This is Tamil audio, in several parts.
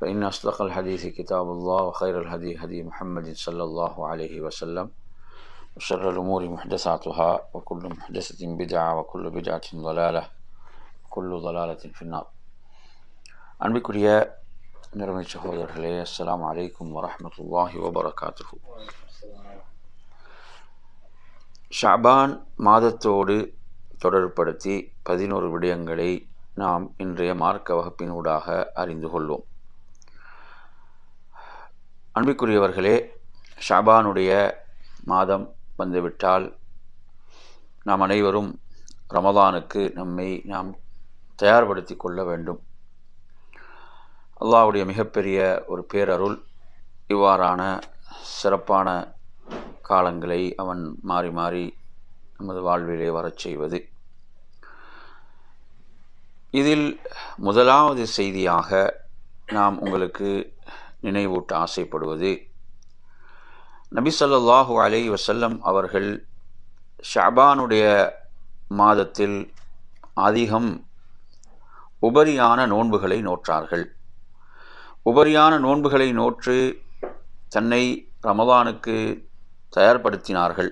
فإن أصدق الحديث كتاب الله وخير الهدي هدي محمد صلى الله عليه وسلم وشر الأمور محدثاتها وكل محدثة بدعة وكل بدعة ضلالة وكل ضلالة في النار அன்பிற்குரிய நிறமை சகோதரர்களே அஸ்லாம் அலைக்கும் வரமத்துல்லாஹி வபரகாத்து ஷாபான் மாதத்தோடு தொடர்படுத்தி பதினோரு விடயங்களை நாம் இன்றைய மார்க்க வகுப்பினூடாக அறிந்து கொள்வோம் அன்பிற்குரியவர்களே ஷாபானுடைய மாதம் வந்துவிட்டால் நாம் அனைவரும் ரமதானுக்கு நம்மை நாம் தயார்படுத்தி கொள்ள வேண்டும் அல்லாவுடைய மிகப்பெரிய ஒரு பேரருள் இவ்வாறான சிறப்பான காலங்களை அவன் மாறி மாறி நமது வாழ்விலே வரச் செய்வது இதில் முதலாவது செய்தியாக நாம் உங்களுக்கு நினைவூட்ட ஆசைப்படுவது சொல்லாஹு அலை வசல்லம் அவர்கள் ஷபானுடைய மாதத்தில் அதிகம் உபரியான நோன்புகளை நோற்றார்கள் உபரியான நோன்புகளை நோற்று தன்னை ரமதானுக்கு தயார்படுத்தினார்கள்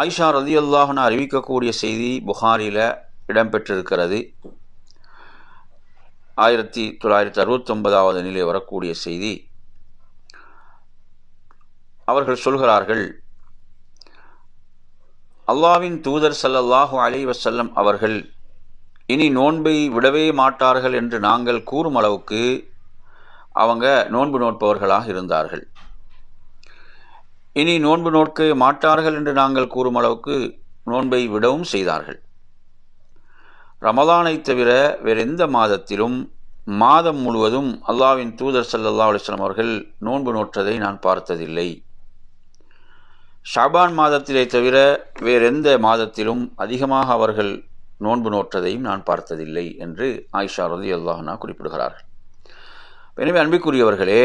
ஆயிஷா ரதி அல்லாஹன அறிவிக்கக்கூடிய செய்தி புகாரில் இடம்பெற்றிருக்கிறது ஆயிரத்தி தொள்ளாயிரத்தி அறுபத்தொன்பதாவது நிலை வரக்கூடிய செய்தி அவர்கள் சொல்கிறார்கள் அல்லாவின் தூதர் சல்லல்லாஹு அலி வசல்லம் அவர்கள் இனி நோன்பை விடவே மாட்டார்கள் என்று நாங்கள் கூறும் அளவுக்கு அவங்க நோன்பு நோட்பவர்களாக இருந்தார்கள் இனி நோன்பு நோட்க மாட்டார்கள் என்று நாங்கள் கூறும் அளவுக்கு நோன்பை விடவும் செய்தார்கள் ரமலானை தவிர வேறு எந்த மாதத்திலும் மாதம் முழுவதும் அல்லாவின் தூதர் சல்லா அலிஸ்லாம் அவர்கள் நோன்பு நோற்றதை நான் பார்த்ததில்லை ஷாபான் மாதத்திலே தவிர வேறெந்த மாதத்திலும் அதிகமாக அவர்கள் நோன்பு நோற்றதையும் நான் பார்த்ததில்லை என்று ஆயிஷா ரதி அல்லாஹனா குறிப்பிடுகிறார்கள் எனவே அன்பிற்குரியவர்களே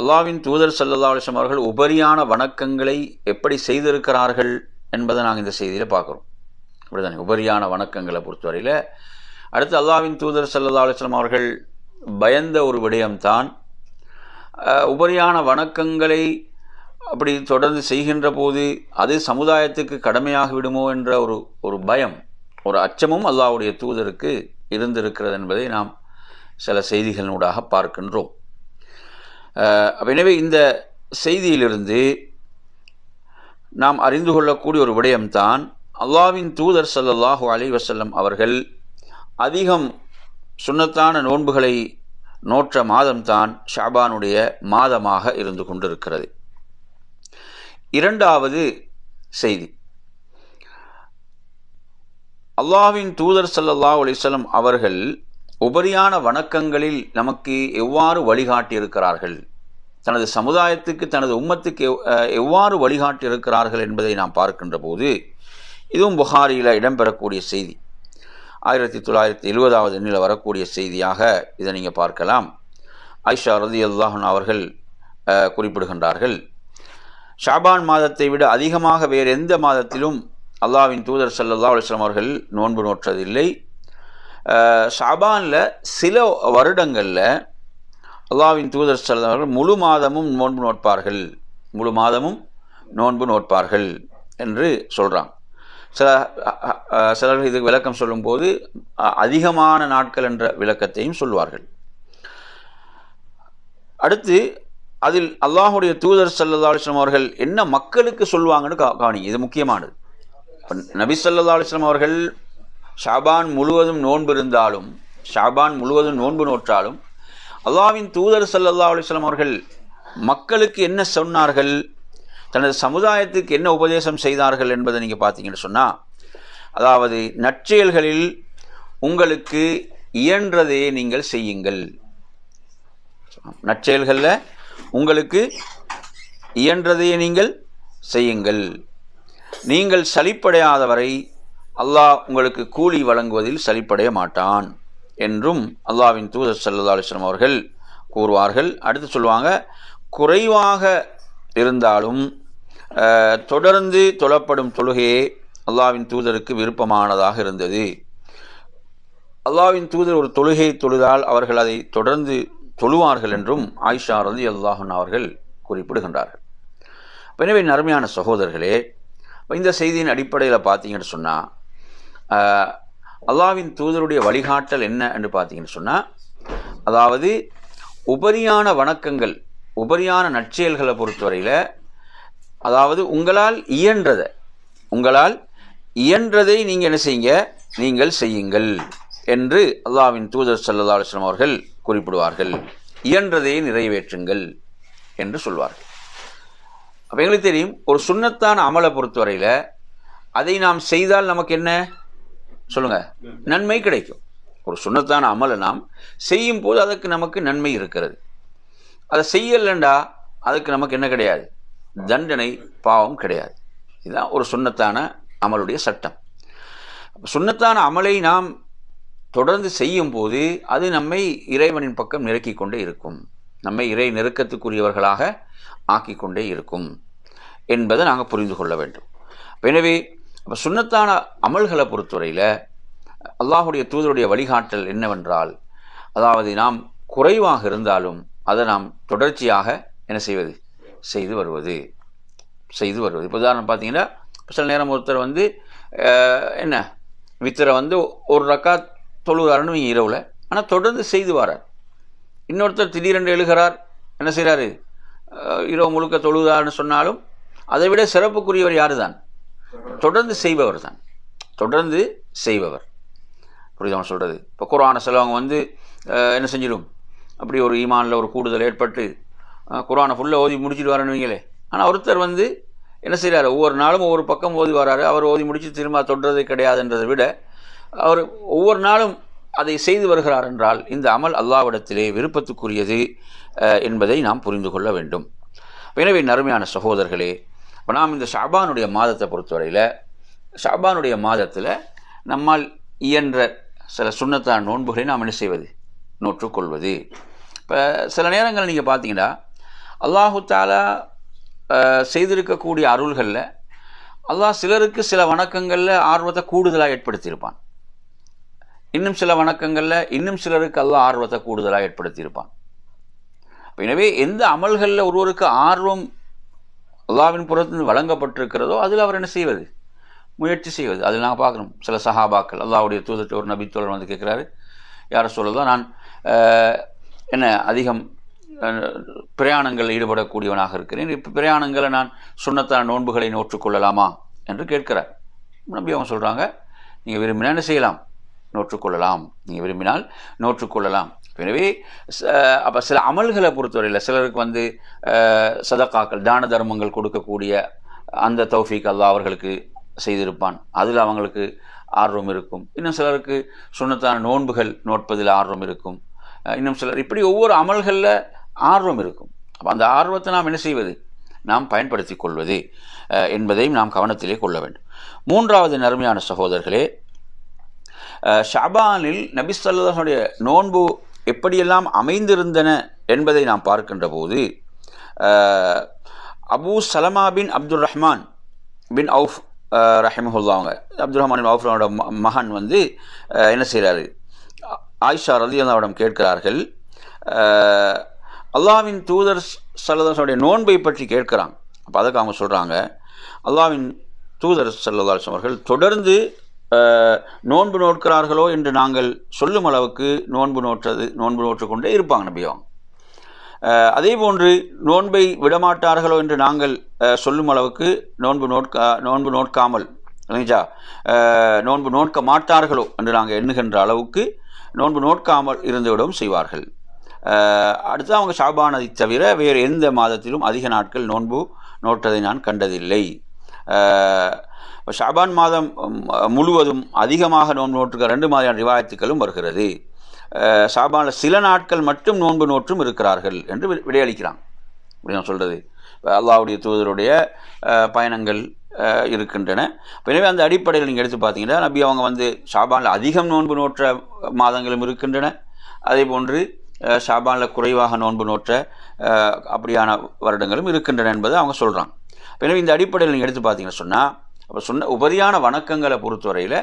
அல்லாவின் தூதர் சல்லல்லா அலிஸ்லாம் அவர்கள் உபரியான வணக்கங்களை எப்படி செய்திருக்கிறார்கள் என்பதை நாங்கள் இந்த செய்தியில் பார்க்குறோம் இப்படிதானே உபரியான வணக்கங்களை பொறுத்தவரையில் அடுத்து அல்லாவின் தூதர் சல்லா அலுவலம் அவர்கள் பயந்த ஒரு விடயம்தான் உபரியான வணக்கங்களை அப்படி தொடர்ந்து செய்கின்ற போது அது சமுதாயத்துக்கு கடமையாக விடுமோ என்ற ஒரு ஒரு பயம் ஒரு அச்சமும் அல்லாவுடைய தூதருக்கு இருந்திருக்கிறது என்பதை நாம் சில செய்திகளினூடாக பார்க்கின்றோம் எனவே இந்த செய்தியிலிருந்து நாம் அறிந்து கொள்ளக்கூடிய ஒரு விடயம்தான் அல்லாவின் தூதர் சல்லாஹு அலி வசல்லம் அவர்கள் அதிகம் சுண்ணத்தான நோன்புகளை நோற்ற மாதம்தான் ஷாபானுடைய மாதமாக இருந்து கொண்டிருக்கிறது இரண்டாவது செய்தி அல்லாவின் தூதர் சல்லல்லா அலிசல்லம் அவர்கள் உபரியான வணக்கங்களில் நமக்கு எவ்வாறு வழிகாட்டியிருக்கிறார்கள் தனது சமுதாயத்துக்கு தனது உம்மத்துக்கு எவ்வாறு வழிகாட்டியிருக்கிறார்கள் என்பதை நாம் பார்க்கின்ற போது இதுவும் புகாரியில் இடம்பெறக்கூடிய செய்தி ஆயிரத்தி தொள்ளாயிரத்தி எழுபதாவது எண்ணில் வரக்கூடிய செய்தியாக இதை நீங்கள் பார்க்கலாம் ஐஷா ரதி அல்லாஹன் அவர்கள் குறிப்பிடுகின்றார்கள் ஷாபான் மாதத்தை விட அதிகமாக வேறு எந்த மாதத்திலும் அல்லாவின் தூதர் சல்லல்லா அலுவலாம் அவர்கள் நோன்பு நோற்றதில்லை ஷாபானில் சில வருடங்களில் அல்லாவின் தூதர் சல்லா அவர்கள் முழு மாதமும் நோன்பு நோட்பார்கள் முழு மாதமும் நோன்பு நோட்பார்கள் என்று சொல்கிறான் சில சிலர்கள் இதுக்கு விளக்கம் சொல்லும்போது அதிகமான நாட்கள் என்ற விளக்கத்தையும் சொல்வார்கள் அடுத்து அதில் அல்லாஹுடைய தூதர் சல்லா அலிஸ்லாம் அவர்கள் என்ன மக்களுக்கு சொல்லுவாங்கன்னு காணி இது முக்கியமானது நபி சல்லா அலிஸ்லாம் அவர்கள் ஷாபான் முழுவதும் நோன்பு இருந்தாலும் ஷாபான் முழுவதும் நோன்பு நோற்றாலும் அல்லாவின் தூதர் சல்லா அலிஸ்லாம் அவர்கள் மக்களுக்கு என்ன சொன்னார்கள் தனது சமுதாயத்துக்கு என்ன உபதேசம் செய்தார்கள் என்பதை நீங்கள் பார்த்தீங்கன்னு சொன்னால் அதாவது நற்செயல்களில் உங்களுக்கு இயன்றதே நீங்கள் செய்யுங்கள் நற்செயல்களில் உங்களுக்கு இயன்றதையே நீங்கள் செய்யுங்கள் நீங்கள் சலிப்படையாதவரை அல்லாஹ் உங்களுக்கு கூலி வழங்குவதில் சலிப்படைய மாட்டான் என்றும் அல்லாவின் தூதர் சல்லா அவர்கள் கூறுவார்கள் அடுத்து சொல்லுவாங்க குறைவாக இருந்தாலும் தொடர்ந்து தொழப்படும் தொழுகையே அல்லாவின் தூதருக்கு விருப்பமானதாக இருந்தது அல்லாவின் தூதர் ஒரு தொழுகையை தொழுதால் அவர்கள் அதை தொடர்ந்து தொழுவார்கள் என்றும் ஆயிஷா ரதி அல்லாஹன் அவர்கள் குறிப்பிடுகின்றார்கள் எனவே அருமையான சகோதரர்களே இந்த செய்தியின் அடிப்படையில் பார்த்தீங்கன்னு சொன்னால் அல்லாவின் தூதருடைய வழிகாட்டல் என்ன என்று பார்த்தீங்கன்னு சொன்னால் அதாவது உபரியான வணக்கங்கள் உபரியான நற்செயல்களை பொறுத்தவரையில் அதாவது உங்களால் இயன்றதை உங்களால் இயன்றதை நீங்கள் என்ன செய்யுங்க நீங்கள் செய்யுங்கள் என்று அல்லாவின் தூதர் சல்லா அலுவலம் அவர்கள் குறிப்பிடுவார்கள் இயன்றதை நிறைவேற்றுங்கள் என்று சொல்வார்கள் அப்போ எங்களுக்கு தெரியும் ஒரு சுண்ணத்தான அமலை பொறுத்தவரையில் அதை நாம் செய்தால் நமக்கு என்ன சொல்லுங்கள் நன்மை கிடைக்கும் ஒரு சுண்ணத்தான அமலை நாம் செய்யும் போது அதற்கு நமக்கு நன்மை இருக்கிறது அதை செய்யலைண்டா அதுக்கு நமக்கு என்ன கிடையாது தண்டனை பாவம் கிடையாது இதுதான் ஒரு சுண்ணத்தான அமலுடைய சட்டம் சுண்ணத்தான அமலை நாம் தொடர்ந்து செய்யும் போது அது நம்மை இறைவனின் பக்கம் நெருக்கிக் கொண்டே இருக்கும் நம்மை இறை நெருக்கத்துக்குரியவர்களாக ஆக்கி கொண்டே இருக்கும் என்பதை நாங்கள் புரிந்து கொள்ள வேண்டும் எனவே அப்போ சுண்ணத்தான அமல்களை பொறுத்தவரையில் அல்லாஹுடைய தூதருடைய வழிகாட்டல் என்னவென்றால் அதாவது நாம் குறைவாக இருந்தாலும் அதை நாம் தொடர்ச்சியாக என்ன செய்வது செய்து வருவது செய்து வருவது இப்போ உதாரணம் பார்த்தீங்கன்னா சில நேரம் ஒருத்தர் வந்து என்ன வித்தரை வந்து ஒரு ரக்கா தொழுகிறாருன்னு இரவில் ஆனால் தொடர்ந்து செய்து வரார் இன்னொருத்தர் திடீரென்று எழுகிறார் என்ன செய்கிறாரு இரவு முழுக்க தொழுகிறார்னு சொன்னாலும் அதை விட சிறப்புக்குரியவர் யார் தான் தொடர்ந்து செய்பவர் தான் தொடர்ந்து செய்பவர் புரியுதவன் சொல்கிறது இப்போ குரான சிலவங்க வந்து என்ன செஞ்சிடும் அப்படி ஒரு ஈமானில் ஒரு கூடுதல் ஏற்பட்டு குரானை ஃபுல்லாக ஓதி முடிச்சுட்டு வரணுவீங்களே ஆனால் ஒருத்தர் வந்து என்ன செய்கிறார் ஒவ்வொரு நாளும் ஒவ்வொரு பக்கம் ஓதி வராரு அவர் ஓதி முடித்து திரும்ப தொடுறது கிடையாதுன்றதை விட அவர் ஒவ்வொரு நாளும் அதை செய்து வருகிறார் என்றால் இந்த அமல் அல்லாவிடத்திலே விருப்பத்துக்குரியது என்பதை நாம் புரிந்து கொள்ள வேண்டும் எனவே நறுமையான சகோதரர்களே இப்போ நாம் இந்த ஷாபானுடைய மாதத்தை பொறுத்தவரையில் ஷாபானுடைய மாதத்தில் நம்மால் இயன்ற சில சுண்ணத்தான் நோன்புகளை நாம் என்ன செய்வது நோற்றுக்கொள்வது இப்போ சில நேரங்கள் நீங்கள் பார்த்தீங்கன்னா அல்லாஹு தாலா செய்திருக்கக்கூடிய அருள்களில் அல்லாஹ் சிலருக்கு சில வணக்கங்களில் ஆர்வத்தை கூடுதலாக ஏற்படுத்தியிருப்பான் இன்னும் சில வணக்கங்களில் இன்னும் சிலருக்கு அல்லாஹ் ஆர்வத்தை கூடுதலாக ஏற்படுத்தியிருப்பான் எனவே எந்த அமல்களில் ஒருவருக்கு ஆர்வம் அல்லாவின் புறத்திலிருந்து வழங்கப்பட்டிருக்கிறதோ அதில் அவர் என்ன செய்வது முயற்சி செய்வது அதில் நாங்கள் பார்க்குறோம் சில சஹாபாக்கள் அல்லாவுடைய தூதட்டு ஒரு நபித்தோழர் வந்து கேட்குறாரு யாரை சொல்லலாம் நான் என்ன அதிகம் பிரயாணங்களில் ஈடுபடக்கூடியவனாக இருக்கிறேன் இப்போ பிரயாணங்களை நான் சுண்ணத்தான நோன்புகளை நோற்றுக்கொள்ளலாமா என்று கேட்கிறார் நம்பி அவங்க சொல்கிறாங்க நீங்கள் விரும்பினா என்ன செய்யலாம் நோற்றுக்கொள்ளலாம் நீங்கள் விரும்பினால் நோற்றுக்கொள்ளலாம் எனவே அப்போ சில அமல்களை பொறுத்தவரையில் சிலருக்கு வந்து சதக்காக்கள் தான தர்மங்கள் கொடுக்கக்கூடிய அந்த தௌஃபிக் அல்லா அவர்களுக்கு செய்திருப்பான் அதில் அவங்களுக்கு ஆர்வம் இருக்கும் இன்னும் சிலருக்கு சுண்ணத்தான நோன்புகள் நோட்பதில் ஆர்வம் இருக்கும் இன்னும் சிலர் இப்படி ஒவ்வொரு அமல்களில் ஆர்வம் இருக்கும் அப்போ அந்த ஆர்வத்தை நாம் என்ன செய்வது நாம் பயன்படுத்தி கொள்வது என்பதையும் நாம் கவனத்திலே கொள்ள வேண்டும் மூன்றாவது நிறமையான சகோதரர்களே ஷபானில் நபிசல்லுடைய நோன்பு எப்படியெல்லாம் அமைந்திருந்தன என்பதை நாம் பார்க்கின்ற போது அபு சலமா பின் அப்துல் ரஹ்மான் பின் அவுஃப் ரஹமஹுல்லா அப்துல் ரஹ்மான் அவுஃப் மகன் வந்து என்ன செய்கிறாரு ஆயிஷா அல்லாவிடம் கேட்கிறார்கள் அல்லாவின் தூதர் சல்லதாசனுடைய நோன்பை பற்றி கேட்குறாங்க அப்போ அதுக்கு அவங்க சொல்கிறாங்க அல்லாவின் தூதர் சல்லதாசன் அவர்கள் தொடர்ந்து நோன்பு நோட்கிறார்களோ என்று நாங்கள் சொல்லும் அளவுக்கு நோன்பு நோற்றது நோன்பு நோற்று கொண்டே இருப்பாங்க நபியவங்க அதே போன்று நோன்பை விடமாட்டார்களோ என்று நாங்கள் சொல்லும் அளவுக்கு நோன்பு நோட்கா நோன்பு நோட்காமல் இல்லைங்களா நோன்பு நோட்க மாட்டார்களோ என்று நாங்கள் எண்ணுகின்ற அளவுக்கு நோன்பு நோட்காமல் இருந்துவிடவும் செய்வார்கள் அடுத்து அவங்க ஷாபானதை தவிர வேறு எந்த மாதத்திலும் அதிக நாட்கள் நோன்பு நோட்டதை நான் கண்டதில்லை ஷாபான் மாதம் முழுவதும் அதிகமாக நோன்பு நோற்றுக்க ரெண்டு மாதிரியான ரிவாயத்துக்களும் வருகிறது ஷாபானில் சில நாட்கள் மட்டும் நோன்பு நோற்றும் இருக்கிறார்கள் என்று விடையளிக்கிறான் அப்படி நான் சொல்கிறது அல்லாவுடைய தூதருடைய பயணங்கள் இருக்கின்றன எனவே அந்த அடிப்படையில் நீங்கள் எடுத்து பார்த்தீங்கன்னா நபி அவங்க வந்து ஷாபானில் அதிகம் நோன்பு நோற்ற மாதங்களும் இருக்கின்றன அதே போன்று ஷாபானில் குறைவாக நோன்பு நோற்ற அப்படியான வருடங்களும் இருக்கின்றன என்பதை அவங்க சொல்கிறாங்க எனவே இந்த அடிப்படையில் நீங்கள் எடுத்து பார்த்தீங்கன்னு சொன்னால் அப்போ சொன்ன உபரியான வணக்கங்களை பொறுத்தவரையில்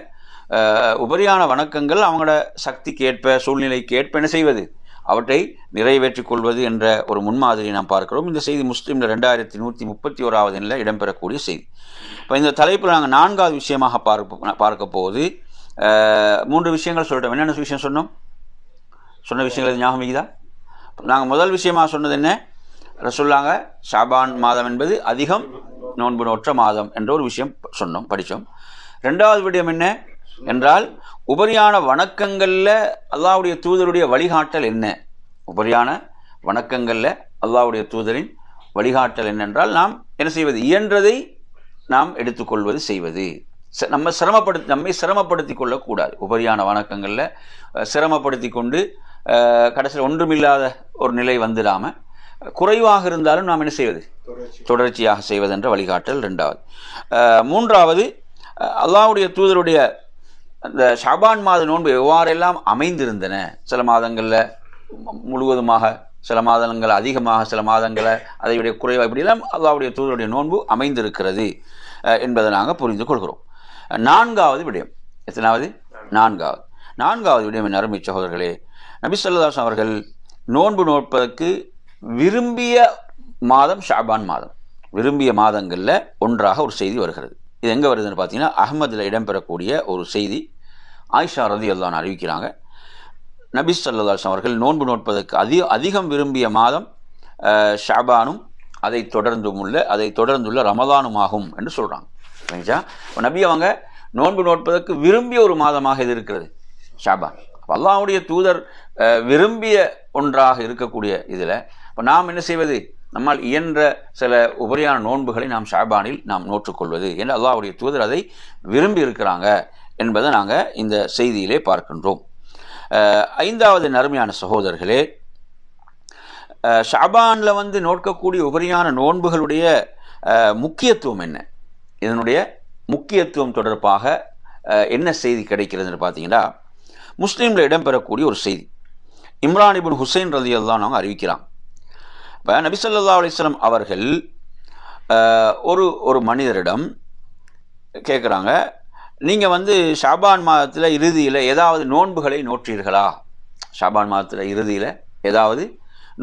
உபரியான வணக்கங்கள் அவங்களோட சக்திக்கேற்ப சூழ்நிலைக்கேற்ப என்ன செய்வது அவற்றை நிறைவேற்றிக் கொள்வது என்ற ஒரு முன்மாதிரியை நாம் பார்க்கிறோம் இந்த செய்தி முஸ்லீமில் ரெண்டாயிரத்தி நூற்றி முப்பத்தி ஓராவது நிலையில் இடம்பெறக்கூடிய செய்தி இப்போ இந்த தலைப்பில் நாங்கள் நான்காவது விஷயமாக பார்க்க பார்க்க போகுது மூன்று விஷயங்கள் சொல்லிட்டோம் என்னென்ன விஷயம் சொன்னோம் சொன்ன விஷயங்கள் ஞாபகம் வைக்குதா நாங்கள் முதல் விஷயமாக சொன்னது என்ன ரசுல்லாங்க ஷாபான் மாதம் என்பது அதிகம் நோன்பு நோற்ற மாதம் என்ற ஒரு விஷயம் சொன்னோம் படித்தோம் ரெண்டாவது விடயம் என்ன என்றால் உபரியான வணக்கங்களில் அல்லாவுடைய தூதருடைய வழிகாட்டல் என்ன உபரியான வணக்கங்களில் அல்லாவுடைய தூதரின் வழிகாட்டல் என்னென்றால் நாம் என்ன செய்வது இயன்றதை நாம் எடுத்துக்கொள்வது செய்வது நம்ம சிரமப்படுத்தி நம்மை சிரமப்படுத்தி கொள்ளக்கூடாது உபரியான வணக்கங்களில் சிரமப்படுத்தி கொண்டு கடைசியில் ஒன்றுமில்லாத ஒரு நிலை வந்துடாமல் குறைவாக இருந்தாலும் நாம் என்ன செய்வது தொடர்ச்சியாக செய்வதென்ற வழிகாட்டல் ரெண்டாவது மூன்றாவது அல்லாவுடைய தூதருடைய அந்த ஷபான் மாத நோன்பு எவ்வாறெல்லாம் அமைந்திருந்தன சில மாதங்களில் முழுவதுமாக சில மாதங்கள் அதிகமாக சில மாதங்களை அதை விட குறைவாக இப்படியெல்லாம் அல்லாவுடைய தூதருடைய நோன்பு அமைந்திருக்கிறது என்பதை நாங்கள் புரிந்து கொள்கிறோம் நான்காவது விடயம் எத்தனாவது நான்காவது நான்காவது விடயம் என் அருமை சகோதரர்களே நபிசல்லாஸ் அவர்கள் நோன்பு நோட்பதற்கு விரும்பிய மாதம் ஷாபான் மாதம் விரும்பிய மாதங்களில் ஒன்றாக ஒரு செய்தி வருகிறது இது எங்கே வருதுன்னு பார்த்தீங்கன்னா அகமதில் இடம்பெறக்கூடிய ஒரு செய்தி ஆயிஷா ரதி அல்லான் அறிவிக்கிறாங்க நபி சல்லாஸ் அவர்கள் நோன்பு நோட்பதற்கு அதிக அதிகம் விரும்பிய மாதம் ஷாபானும் அதை தொடர்ந்தும் உள்ள அதை தொடர்ந்துள்ள ரமதானும் என்று சொல்கிறாங்க இப்போ நபி அவங்க நோன்பு நோட்பதற்கு விரும்பிய ஒரு மாதமாக இது இருக்கிறது ஷாபான் அல்லாவுடைய தூதர் விரும்பிய ஒன்றாக இருக்கக்கூடிய இதில் இப்போ நாம் என்ன செய்வது நம்மால் இயன்ற சில உபரியான நோன்புகளை நாம் ஷாபானில் நாம் நோற்றுக்கொள்வது என்று அல்லாவுடைய தூதர் அதை விரும்பி இருக்கிறாங்க என்பதை நாங்கள் இந்த செய்தியிலே பார்க்கின்றோம் ஐந்தாவது நறுமையான சகோதரர்களே ஷாபானில் வந்து நோட்கக்கூடிய உபரியான நோன்புகளுடைய முக்கியத்துவம் என்ன இதனுடைய முக்கியத்துவம் தொடர்பாக என்ன செய்தி கிடைக்கிறதுன்னு பார்த்தீங்கன்னா முஸ்லீமில் இடம்பெறக்கூடிய ஒரு செய்தி இம்ரான் இபுன் ஹுசைன் தான் அவங்க அறிவிக்கிறான் இப்போ நபிசல்லா அலிஸ்லாம் அவர்கள் ஒரு ஒரு மனிதரிடம் கேட்குறாங்க நீங்கள் வந்து ஷாபான் மாதத்தில் இறுதியில் ஏதாவது நோன்புகளை நோற்றீர்களா ஷாபான் மாதத்தில் இறுதியில் ஏதாவது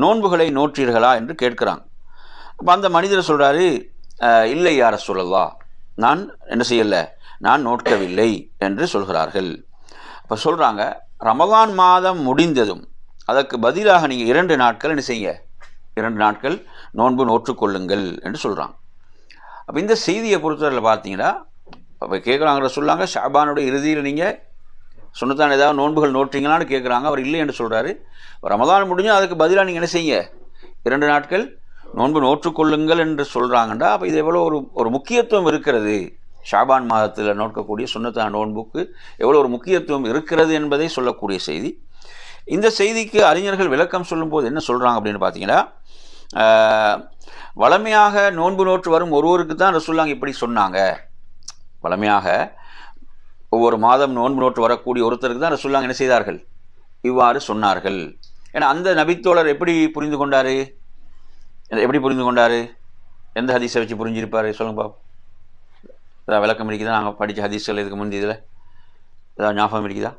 நோன்புகளை நோற்றீர்களா என்று கேட்கிறாங்க அப்போ அந்த மனிதர் சொல்கிறாரு இல்லை யார சொல்லலா நான் என்ன செய்யலை நான் நோட்கவில்லை என்று சொல்கிறார்கள் அப்போ சொல்கிறாங்க ரமதான் மாதம் முடிந்ததும் அதற்கு பதிலாக நீங்கள் இரண்டு நாட்கள் என்ன செய்யுங்க இரண்டு நாட்கள் நோன்பு நோற்றுக்கொள்ளுங்கள் என்று சொல்கிறாங்க அப்போ இந்த செய்தியை பொறுத்தவரையில் பார்த்தீங்கன்னா அப்போ கேட்குறாங்கிற சொல்லாங்க ஷாபானுடைய இறுதியில் நீங்கள் சுண்ணத்தான் ஏதாவது நோன்புகள் நோட்டுறீங்களான்னு கேட்குறாங்க அவர் இல்லை என்று சொல்கிறாரு ரமதான் முடிஞ்சும் அதுக்கு பதிலாக நீங்கள் என்ன செய்யுங்க இரண்டு நாட்கள் நோன்பு நோற்றுக்கொள்ளுங்கள் என்று சொல்கிறாங்கண்டா அப்போ இது எவ்வளோ ஒரு ஒரு முக்கியத்துவம் இருக்கிறது ஷாபான் மாதத்தில் நோக்கக்கூடிய சுண்ணத்தா நோன்புக்கு எவ்வளோ ஒரு முக்கியத்துவம் இருக்கிறது என்பதை சொல்லக்கூடிய செய்தி இந்த செய்திக்கு அறிஞர்கள் விளக்கம் சொல்லும்போது என்ன சொல்கிறாங்க அப்படின்னு பார்த்தீங்கன்னா வளமையாக நோன்பு நோற்று வரும் ஒருவருக்கு தான் ரசூல்லாங்க இப்படி சொன்னாங்க வளமையாக ஒவ்வொரு மாதம் நோன்பு நோட்டு வரக்கூடிய ஒருத்தருக்கு தான் ரசுல்லாங்க என்ன செய்தார்கள் இவ்வாறு சொன்னார்கள் ஏன்னா அந்த நபித்தோழர் எப்படி புரிந்து கொண்டார் எப்படி புரிந்து கொண்டார் எந்த ஹதீஸை வச்சு புரிஞ்சிருப்பார் சொல்லுங்க பாப் ஏதாவது விளக்கம் இருக்குதா நாங்கள் படித்த ஹதீஸ்கள் இதுக்கு முந்தி இதில் ஏதாவது ஞாபகம் இருக்குதா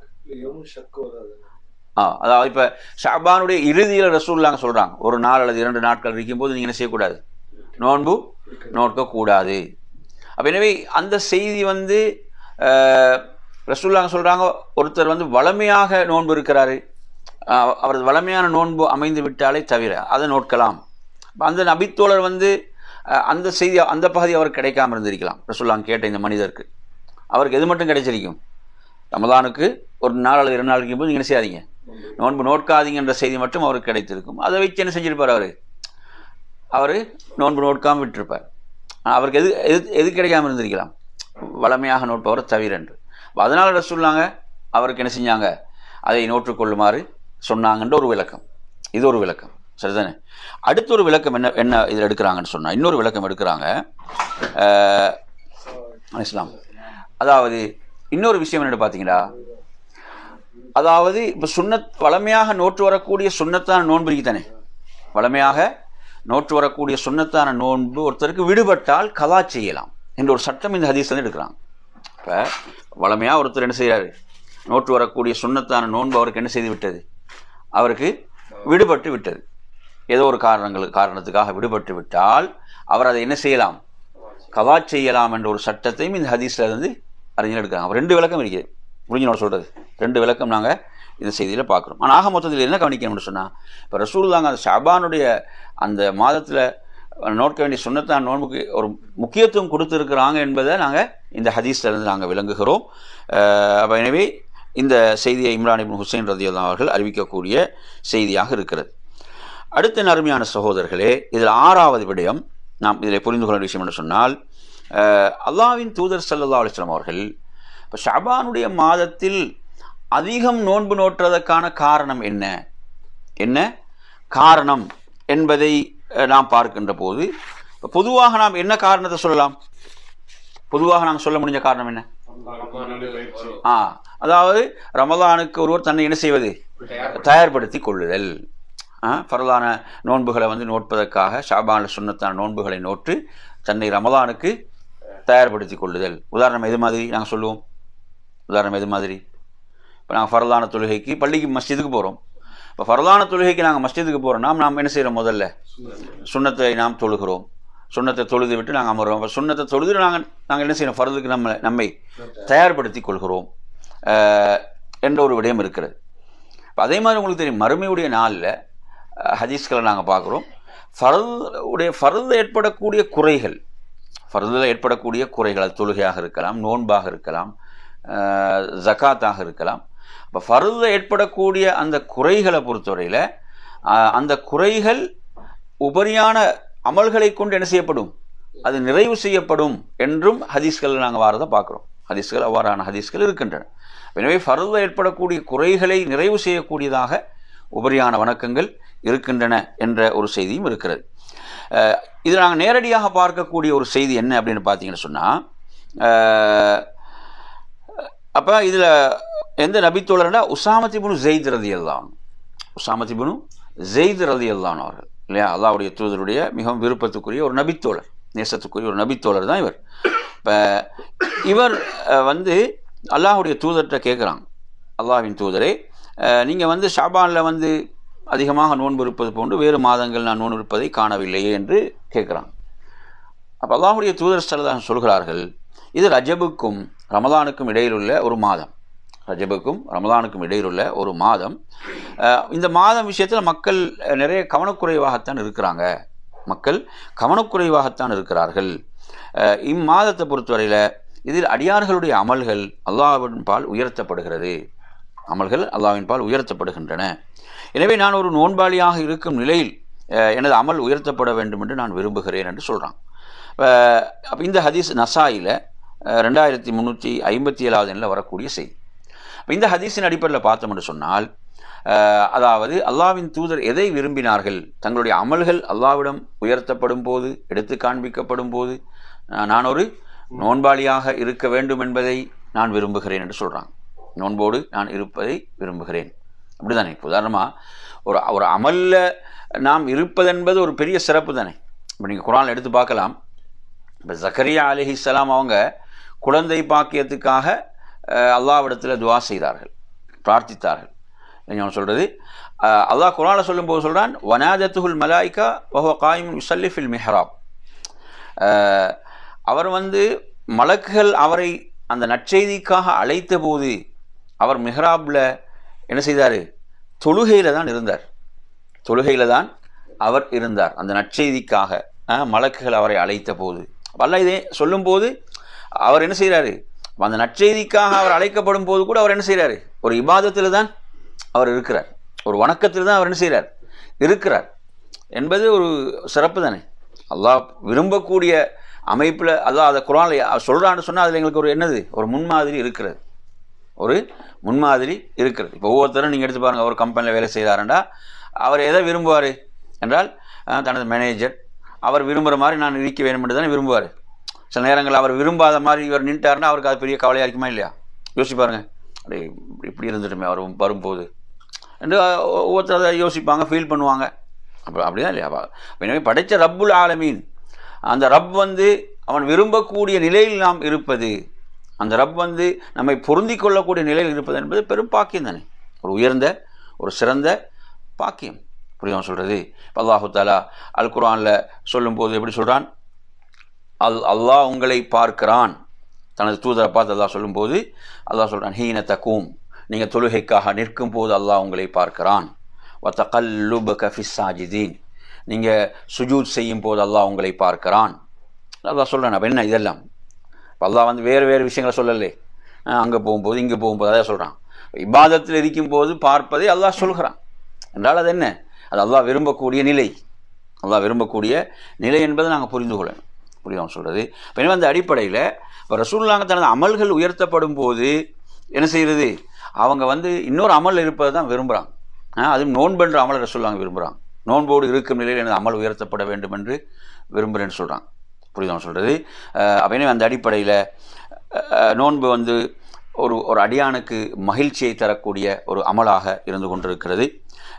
ஆ அதாவது இப்போ ஷாபானுடைய இறுதியில் ரசூல்லாங்க சொல்கிறாங்க ஒரு நாள் அல்லது இரண்டு நாட்கள் இருக்கும்போது நீங்கள் என்ன செய்யக்கூடாது நோன்பு நோட்கக்கூடாது அப்போ எனவே அந்த செய்தி வந்து ரசூல்லாங்க சொல்கிறாங்க ஒருத்தர் வந்து வளமையாக நோன்பு இருக்கிறாரு அவரது வளமையான நோன்பு அமைந்து விட்டாலே தவிர அதை நோட்கலாம் அந்த நபித்தோழர் வந்து அந்த செய்தி அந்த பகுதி அவர் கிடைக்காம இருந்திருக்கலாம் ரசூல்லாங்க கேட்ட இந்த மனிதருக்கு அவருக்கு எது மட்டும் கிடைச்சிருக்கும் ரமதானுக்கு ஒரு நாள் அல்லது இரண்டு நாளுக்கு போது நீங்கள் செய்யாதீங்க நோன்பு நோட்காதீங்கன்ற செய்தி மட்டும் அவருக்கு கிடைத்திருக்கும் அதை வச்சு என்ன செஞ்சிருப்பார் அவர் அவர் நோன்பு நோட்காமல் விட்டுருப்பார் அவருக்கு எது எது எது கிடைக்காமல் இருந்திருக்கலாம் வளமையாக நோட்பவர் தவிரன்று அதனால் சொன்னாங்க அவருக்கு என்ன செஞ்சாங்க அதை நோற்றுக்கொள்ளுமாறு சொன்னாங்கன்ற ஒரு விளக்கம் இது ஒரு விளக்கம் சரிதானே அடுத்த ஒரு விளக்கம் என்ன என்ன இதில் எடுக்கிறாங்கன்னு சொன்னால் இன்னொரு விளக்கம் எடுக்கிறாங்க இஸ்லாம் அதாவது இன்னொரு விஷயம் என்ன பார்த்தீங்களா அதாவது இப்போ சுண்ணத் வளமையாக நோற்று வரக்கூடிய சுண்ணத்தான நோன்பு தானே வளமையாக நோற்று வரக்கூடிய சுண்ணத்தான நோன்பு ஒருத்தருக்கு விடுபட்டால் கதா செய்யலாம் என்ற ஒரு சட்டம் இந்த ஹதீஸ் வந்து எடுக்கிறான் இப்போ வளமையாக ஒருத்தர் என்ன செய்கிறாரு நோட்டு வரக்கூடிய சுண்ணத்தான நோன்பு அவருக்கு என்ன செய்து விட்டது அவருக்கு விடுபட்டு விட்டது ஏதோ ஒரு காரணங்களுக்கு காரணத்துக்காக விடுபட்டு விட்டால் அவர் அதை என்ன செய்யலாம் கவா செய்யலாம் என்ற ஒரு சட்டத்தையும் இந்த ஹதீஸில் வந்து அறிஞர் எடுக்கிறாங்க ரெண்டு விளக்கம் இருக்குது முடிஞ்சு சொல்கிறது ரெண்டு விளக்கம் நாங்கள் இந்த செய்தியில் பார்க்குறோம் ஆனால் ஆக மொத்தத்தில் என்ன கவனிக்கணும்னு சொன்னால் இப்போ ரசூல் தாங்க அந்த ஷபானுடைய அந்த மாதத்தில் நோட்க வேண்டிய சுண்ணத்தான் நோன்புக்கு ஒரு முக்கியத்துவம் கொடுத்துருக்குறாங்க என்பதை நாங்கள் இந்த ஹதீஸ்லேருந்து நாங்கள் விளங்குகிறோம் அப்போ எனவே இந்த செய்தியை இம்ரான் இபின் ஹுசைன் ரதியுல்லா அவர்கள் அறிவிக்கக்கூடிய செய்தியாக இருக்கிறது அடுத்த நருமையான சகோதரர்களே இதில் ஆறாவது விடயம் நாம் இதில் புரிந்து கொள்ள விஷயம் என்று சொன்னால் அல்லாவின் தூதர் சல்லா அலிஸ்லாம் அவர்கள் இப்போ ஷபானுடைய மாதத்தில் அதிகம் நோன்பு நோற்றதற்கான காரணம் என்ன என்ன காரணம் என்பதை நாம் பார்க்கின்ற போது பொதுவாக நாம் என்ன காரணத்தை சொல்லலாம் பொதுவாக நாம் சொல்ல முடிஞ்ச காரணம் என்ன ஆ அதாவது ரமதானுக்கு ஒருவர் தன்னை என்ன செய்வது தயார்படுத்தி கொள்ளுதல் பரவான நோன்புகளை வந்து நோட்பதற்காக ஷாபான சுண்ணத்தான நோன்புகளை நோட்டு தன்னை ரமதானுக்கு தயார்படுத்தி கொள்ளுதல் உதாரணம் எது மாதிரி நாங்கள் சொல்லுவோம் உதாரணம் எது மாதிரி இப்போ நாங்கள் ஃபரதான தொழுகைக்கு பள்ளிக்கு மஸ்ஜிதுக்கு போகிறோம் இப்போ ஃபர்தான தொழுகைக்கு நாங்கள் மஸ்ஜிதுக்கு போகிறோம்னா நாம் என்ன செய்கிறோம் முதல்ல சுண்ணத்தை நாம் தொழுகிறோம் சுண்ணத்தை தொழுது விட்டு நாங்கள் அமர்றோம் அப்போ சுண்ணத்தை தொழுது நாங்கள் நாங்கள் என்ன செய்யணும் ஃபர்தத்துக்கு நம்ம நம்மை தயார்படுத்தி கொள்கிறோம் என்ற ஒரு விடயம் இருக்கிறது இப்போ அதே மாதிரி உங்களுக்கு தெரியும் மறுமையுடைய நாளில் ஹதீஸ்களை நாங்கள் பார்க்குறோம் ஃபரது உடைய ஃபரதில் ஏற்படக்கூடிய குறைகள் ஃபர்தில் ஏற்படக்கூடிய குறைகள் அது தொழுகையாக இருக்கலாம் நோன்பாக இருக்கலாம் ஜக்காத்தாக இருக்கலாம் அப்போ ஃபருதில் ஏற்படக்கூடிய அந்த குறைகளை பொறுத்தவரையில் அந்த குறைகள் உபரியான அமல்களை கொண்டு என்ன செய்யப்படும் அது நிறைவு செய்யப்படும் என்றும் ஹதீஸ்கள் நாங்கள் வாரதை பார்க்குறோம் ஹதீஸ்கள் அவ்வாறான ஹதீஸ்கள் இருக்கின்றன எனவே ஃபருதில் ஏற்படக்கூடிய குறைகளை நிறைவு செய்யக்கூடியதாக உபரியான வணக்கங்கள் இருக்கின்றன என்ற ஒரு செய்தியும் இருக்கிறது இது நாங்கள் நேரடியாக பார்க்கக்கூடிய ஒரு செய்தி என்ன அப்படின்னு பார்த்தீங்கன்னு சொன்னால் அப்போ இதில் எந்த நபித்தோழர்னா உசாமத்திபுனு ஜெயித் ரதி அல்லான் உசாமத்திபுனு ஜெயித் ரதி தான் அவர்கள் இல்லையா அல்லாவுடைய தூதருடைய மிகவும் விருப்பத்துக்குரிய ஒரு நபித்தோழர் நேசத்துக்குரிய ஒரு நபித்தோழர் தான் இவர் இப்போ இவர் வந்து அல்லாஹுடைய தூதர்கிட்ட கேட்குறாங்க அல்லாஹின் தூதரே நீங்கள் வந்து ஷாபானில் வந்து அதிகமாக நோன்பு இருப்பது போன்று வேறு மாதங்கள் நான் நோன்பு இருப்பதை காணவில்லையே என்று கேட்குறாங்க அப்போ அல்லாஹுடைய தூதர் சலதான் சொல்கிறார்கள் இது ரஜபுக்கும் ரமதானுக்கும் இடையிலுள்ள ஒரு மாதம் ரஜபுக்கும் ரமதானுக்கும் இடையிலுள்ள ஒரு மாதம் இந்த மாதம் விஷயத்தில் மக்கள் நிறைய கவனக்குறைவாகத்தான் இருக்கிறாங்க மக்கள் கவனக்குறைவாகத்தான் இருக்கிறார்கள் இம்மாதத்தை பொறுத்தவரையில் இதில் அடியார்களுடைய அமல்கள் அல்லாவின் பால் உயர்த்தப்படுகிறது அமல்கள் அல்லாவின் பால் உயர்த்தப்படுகின்றன எனவே நான் ஒரு நோன்பாளியாக இருக்கும் நிலையில் எனது அமல் உயர்த்தப்பட வேண்டும் என்று நான் விரும்புகிறேன் என்று சொல்கிறான் இந்த ஹதீஸ் நசாயில் ரெண்டாயிரத்தி முந்நூற்றி ஐம்பத்தி ஏழாவது எண்ணில் வரக்கூடிய செய்தி இந்த ஹதீஸின் அடிப்படையில் பார்த்தோம் என்று சொன்னால் அதாவது அல்லாவின் தூதர் எதை விரும்பினார்கள் தங்களுடைய அமல்கள் அல்லாவிடம் உயர்த்தப்படும் போது எடுத்து காண்பிக்கப்படும் போது நான் ஒரு நோன்பாளியாக இருக்க வேண்டும் என்பதை நான் விரும்புகிறேன் என்று சொல்கிறாங்க நோன்போடு நான் இருப்பதை விரும்புகிறேன் அப்படி தானே இப்போ உதாரணமாக ஒரு ஒரு அமலில் நாம் இருப்பதென்பது ஒரு பெரிய சிறப்பு தானே இப்போ நீங்கள் குரான் எடுத்து பார்க்கலாம் இப்போ ஜக்கரியா அலிஹிஸ்லாம் அவங்க குழந்தை பாக்கியத்துக்காக அல்லாவிடத்தில் துவா செய்தார்கள் பிரார்த்தித்தார்கள் என்ன சொல்கிறது அல்லாஹ் சொல்லும் சொல்லும்போது சொல்கிறான் வனாதத்துகுல் மலாய்க்கா ஓஹோ காயும் சல்லிஃபில் மெஹராப் அவர் வந்து மலக்குகள் அவரை அந்த நற்செய்திக்காக அழைத்த போது அவர் மெஹராபில் என்ன செய்தார் தொழுகையில் தான் இருந்தார் தொழுகையில் தான் அவர் இருந்தார் அந்த நற்செய்திக்காக மலக்குகள் அவரை அழைத்த போது வல்ல இதே சொல்லும்போது அவர் என்ன செய்கிறாரு அந்த நற்செய்திக்காக அவர் அழைக்கப்படும் போது கூட அவர் என்ன செய்கிறாரு ஒரு இபாதத்தில் தான் அவர் இருக்கிறார் ஒரு வணக்கத்தில் தான் அவர் என்ன செய்கிறார் இருக்கிறார் என்பது ஒரு சிறப்பு தானே அல்லாஹ் விரும்பக்கூடிய அமைப்பில் அல்லாஹ் அதை குரான் சொல்கிறான்னு சொன்னால் அதில் எங்களுக்கு ஒரு என்னது ஒரு முன்மாதிரி இருக்கிறது ஒரு முன்மாதிரி இருக்கிறது இப்போ ஒவ்வொருத்தரும் நீங்கள் எடுத்து பாருங்கள் ஒரு கம்பெனியில் வேலை செய்கிறாரண்டா அவர் எதை விரும்புவார் என்றால் தனது மேனேஜர் அவர் விரும்புகிற மாதிரி நான் இருக்க வேண்டும் என்று தானே விரும்புவார் சில நேரங்கள் அவர் விரும்பாத மாதிரி இவர் நின்ட்டாருன்னா அவருக்கு அது பெரிய கவலையாக இருக்குமா இல்லையா யோசிப்பாருங்க அப்படி இப்படி இருந்துட்டுமே அவர் வரும்போது என்று ஒவ்வொருத்தர் யோசிப்பாங்க ஃபீல் பண்ணுவாங்க அப்போ அப்படிதான் இல்லையா எனவே படைத்த ரப்புல் ஆலமீன் அந்த ரப் வந்து அவன் விரும்பக்கூடிய நிலையில் நாம் இருப்பது அந்த ரப் வந்து நம்மை பொருந்தி கொள்ளக்கூடிய நிலையில் இருப்பது என்பது பெரும் பாக்கியம் தானே ஒரு உயர்ந்த ஒரு சிறந்த பாக்கியம் புரியும் சொல்கிறது அல்லாஹு தாலா அல் குரானில் சொல்லும்போது எப்படி சொல்கிறான் அல் அல்லாஹ் உங்களை பார்க்கிறான் தனது தூதரை பார்த்து அல்லாஹ் சொல்லும்போது அல்லாஹ் சொல்கிறான் ஹீன தக்கும் நீங்கள் தொழுகைக்காக நிற்கும் போது அல்லாஹ் உங்களை பார்க்கிறான் வத்த கல்லுப கஃபிஸ் சாஜிதீன் நீங்கள் சுஜூத் செய்யும் போது அல்லாஹ் உங்களை பார்க்கிறான் அல்லாஹ் சொல்கிறேன் அப்போ என்ன இதெல்லாம் இப்போ அல்லாஹ் வந்து வேறு வேறு விஷயங்களை சொல்லலே அங்கே போகும்போது இங்கே போகும்போது அதான் சொல்கிறான் இபாதத்தில் இருக்கும்போது பார்ப்பதை அல்லாஹ் சொல்கிறான் என்றால் அது என்ன அது அல்லாஹ் விரும்பக்கூடிய நிலை அல்லாஹ் விரும்பக்கூடிய நிலை என்பதை நாங்கள் புரிந்து கொள்ளணும் புரியும் சொல்கிறது எனவே அந்த அடிப்படையில் இப்போ ரசூல்லாங்க தனது அமல்கள் உயர்த்தப்படும் போது என்ன செய்கிறது அவங்க வந்து இன்னொரு அமல் இருப்பதை தான் விரும்புகிறாங்க அதுவும் நோன்பென்ற அமலை ரசூல்லாங்க விரும்புகிறாங்க நோன்போடு இருக்கும் நிலையில் எனது அமல் உயர்த்தப்பட வேண்டும் என்று விரும்புகிறேன்னு சொல்கிறாங்க புரியுதான் சொல்கிறது அப்படின்னு அந்த அடிப்படையில் நோன்பு வந்து ஒரு ஒரு அடியானுக்கு மகிழ்ச்சியை தரக்கூடிய ஒரு அமலாக இருந்து கொண்டிருக்கிறது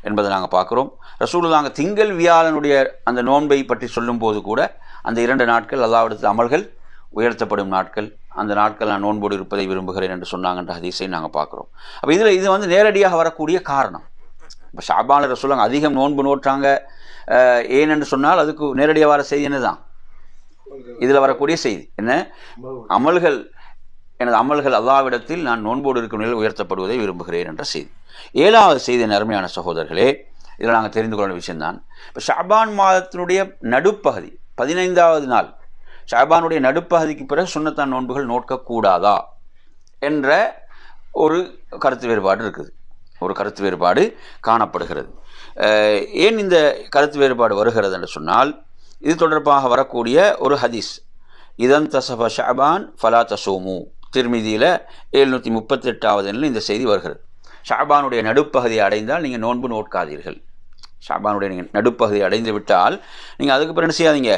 என்பதை நாங்கள் பார்க்குறோம் ரசூல்லாங்க திங்கள் வியாழனுடைய அந்த நோன்பை பற்றி சொல்லும்போது கூட அந்த இரண்டு நாட்கள் அல்லாவிடத்தில் அமல்கள் உயர்த்தப்படும் நாட்கள் அந்த நாட்கள் நான் நோன்போடு இருப்பதை விரும்புகிறேன் என்று சொன்னாங்கன்ற ஹதீஸை நாங்கள் பார்க்குறோம் அப்போ இதில் இது வந்து நேரடியாக வரக்கூடிய காரணம் இப்போ ஷாபானில் சொல்லுவாங்க அதிகம் நோன்பு நோற்றாங்க ஏனென்று சொன்னால் அதுக்கு நேரடியாக வர செய்தி என்ன தான் இதில் வரக்கூடிய செய்தி என்ன அமல்கள் எனது அமல்கள் அல்லாவிடத்தில் நான் நோன்போடு இருக்கும் நிலையில் உயர்த்தப்படுவதை விரும்புகிறேன் என்ற செய்தி ஏழாவது செய்தி அருமையான சகோதரர்களே இதில் நாங்கள் தெரிந்து கொள்ள விஷயம்தான் இப்போ ஷாபான் மாதத்தினுடைய நடுப்பகுதி பதினைந்தாவது நாள் ஷாபானுடைய நடுப்பகுதிக்கு பிறகு சுண்ணத்தான் நோன்புகள் நோட்கக்கூடாதா என்ற ஒரு கருத்து வேறுபாடு இருக்குது ஒரு கருத்து வேறுபாடு காணப்படுகிறது ஏன் இந்த கருத்து வேறுபாடு வருகிறது என்று சொன்னால் இது தொடர்பாக வரக்கூடிய ஒரு ஹதீஸ் இதன் தசப ஷாபான் ஃபலா தசோமு திருமிதியில் எழுநூற்றி முப்பத்தெட்டாவது இந்த செய்தி வருகிறது ஷாபானுடைய நடுப்பகுதியை அடைந்தால் நீங்கள் நோன்பு நோட்காதீர்கள் ஷாபானுடைய நீங்கள் நடுப்பகுதி அடைந்து விட்டால் நீங்கள் அதுக்கு பிறகு செய்யாதீங்க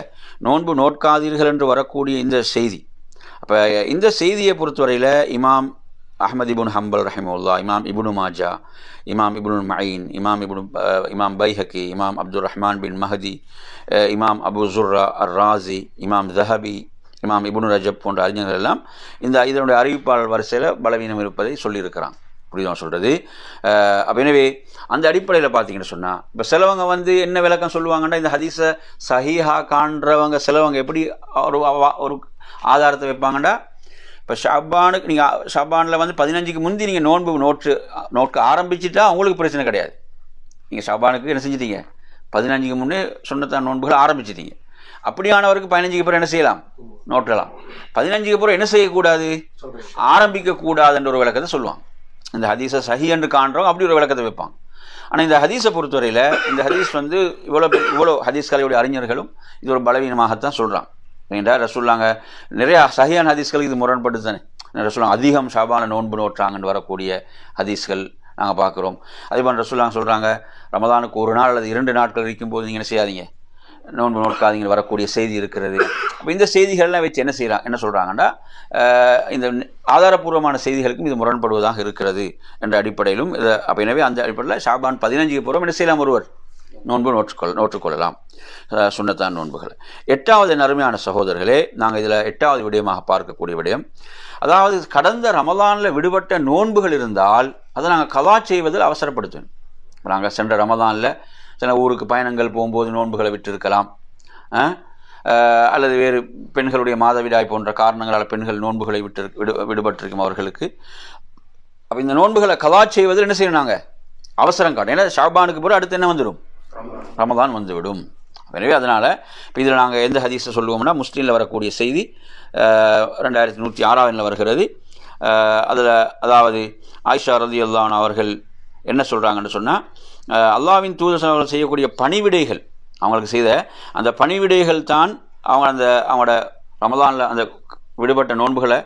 நோன்பு நோட்காதீர்கள் என்று வரக்கூடிய இந்த செய்தி அப்போ இந்த செய்தியை பொறுத்தவரையில் இமாம் அஹமது இபுன் ஹம்பல் ரஹிமுல்லா இமாம் இபுனு மாஜா இமாம் இபுனு மயின் இமாம் இபுனு இமாம் பைஹக்கி இமாம் அப்துல் ரஹ்மான் பின் மஹதி இமாம் அபு ஜுர்ரா அர் ராசி இமாம் ஜஹபி இமாம் இபுனு ரஜப் போன்ற அறிஞர்கள் எல்லாம் இந்த இதனுடைய அறிவிப்பாளர் வரிசையில் பலவீனம் இருப்பதை சொல்லியிருக்கிறான் புரியுதான் சொல்கிறது அப்போ எனவே அந்த அடிப்படையில் பார்த்தீங்கன்னு சொன்னால் இப்போ சிலவங்க வந்து என்ன விளக்கம் சொல்லுவாங்கன்னா இந்த ஹதீஸை சஹீஹா காண்றவங்க சிலவங்க எப்படி ஒரு ஒரு ஆதாரத்தை வைப்பாங்கண்டா இப்போ ஷபானுக்கு நீங்கள் ஷபானில் வந்து பதினஞ்சுக்கு முந்தி நீங்கள் நோன்பு நோட்டு நோட்டு ஆரம்பிச்சுட்டா அவங்களுக்கு பிரச்சனை கிடையாது நீங்கள் ஷபானுக்கு என்ன செஞ்சிட்டீங்க பதினஞ்சுக்கு முன்னே சொன்னத்தான் நோன்புகள் ஆரம்பிச்சிட்டீங்க அப்படியானவருக்கு பதினஞ்சுக்கு அப்புறம் என்ன செய்யலாம் நோட்டலாம் பதினஞ்சுக்கு அப்புறம் என்ன செய்யக்கூடாது ஆரம்பிக்கக்கூடாதுன்ற ஒரு விளக்கத்தை சொல்லுவாங்க இந்த ஹதீஸை சஹி என்று காண்றோம் அப்படி ஒரு விளக்கத்தை வைப்பாங்க ஆனால் இந்த ஹதீஸை பொறுத்தவரையில் இந்த ஹதீஸ் வந்து இவ்வளோ இவ்வளோ ஹதீஸ் கலையுடைய அறிஞர்களும் இது ஒரு பலவீனமாகத்தான் சொல்கிறாங்க ஏன்டா ரசூல்லாங்க நிறையா சஹியான ஹதீஸ்களுக்கு இது முரண்பட்டு தானே ரசூலாங்க அதிகம் ஷாபான நோன்பு நோற்றாங்கன்னு வரக்கூடிய ஹதீஸ்கள் நாங்கள் பார்க்குறோம் அதே மாதிரி ரசூல்லாங்க சொல்கிறாங்க ரமதானுக்கு ஒரு நாள் அல்லது இரண்டு நாட்கள் இருக்கும்போது நீங்கள் என்ன செய்யாதீங்க நோன்பு நோட்காதீங்க வரக்கூடிய செய்தி இருக்கிறது அப்போ இந்த செய்திகள்லாம் வச்சு என்ன செய்கிறாங்க என்ன சொல்கிறாங்கன்னா இந்த ஆதாரபூர்வமான செய்திகளுக்கும் இது முரண்படுவதாக இருக்கிறது என்ற அடிப்படையிலும் இதை அப்போ எனவே அந்த அடிப்படையில் ஷாபான் பதினஞ்சுக்கு பூர்வம் என்ன செய்யலாம் ஒருவர் நோன்பு நோற்றுக்கொள் நோற்றுக்கொள்ளலாம் சுண்ணத்தான் நோன்புகள் எட்டாவது நறுமையான சகோதரர்களே நாங்கள் இதில் எட்டாவது விடயமாக பார்க்கக்கூடிய விடயம் அதாவது கடந்த ரமதானில் விடுபட்ட நோன்புகள் இருந்தால் அதை நாங்கள் கதா செய்வதில் அவசரப்படுத்துவேன் நாங்கள் சென்ற ரமதானில் சில ஊருக்கு பயணங்கள் போகும்போது நோன்புகளை விட்டிருக்கலாம் அல்லது வேறு பெண்களுடைய மாதவிடாய் போன்ற காரணங்களால் பெண்கள் நோன்புகளை விட்டு விடு விடுபட்டிருக்கும் அவர்களுக்கு அப்போ இந்த நோன்புகளை கதா செய்வது என்ன செய்யணும் அவசரம் காட்டும் ஏன்னா ஷாபானுக்கு பிறகு அடுத்து என்ன வந்துடும் ரமதான் வந்துவிடும் எனவே அதனால் இப்போ இதில் நாங்கள் எந்த ஹதீஸை சொல்லுவோம்னா முஸ்லீமில் வரக்கூடிய செய்தி ரெண்டாயிரத்தி நூற்றி ஆறாவில் வருகிறது அதில் அதாவது ஆயிஷா ரதி அல்லான் அவர்கள் என்ன சொல்கிறாங்கன்னு சொன்னால் அல்லாவின் தூதர் செய்யக்கூடிய பணிவிடைகள் அவங்களுக்கு செய்த அந்த பணிவிடைகள் தான் அவங்க அந்த அவங்களோட ரமதானில் அந்த விடுபட்ட நோன்புகளை